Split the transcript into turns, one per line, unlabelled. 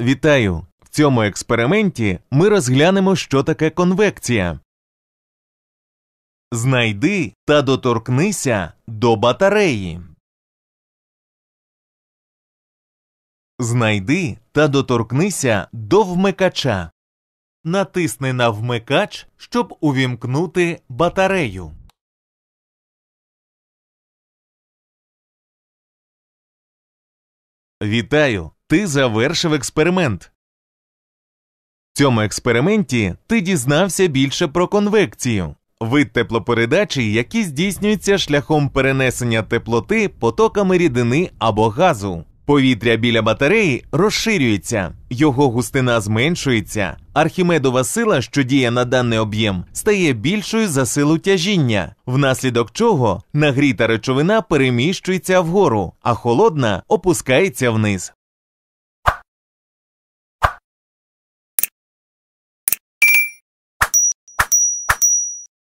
Вітаю! В цьому експерименті ми розглянемо,
що таке конвекція. Знайди та доторкнися до батареї. Знайди та доторкнися до вмикача натисни
на вмикач, щоб увімкнути батарею. Вітаю! Ти завершив експеримент. В цьому експерименті
ти дізнався більше про конвекцію. Вид теплопередачі, які здійснюються шляхом перенесення теплоти потоками рідини або газу. Повітря біля батареї розширюється, його густина зменшується. Архімедова сила, що діє на даний об'єм, стає більшою за силу тяжіння, внаслідок чого
нагріта речовина переміщується вгору, а холодна опускається вниз.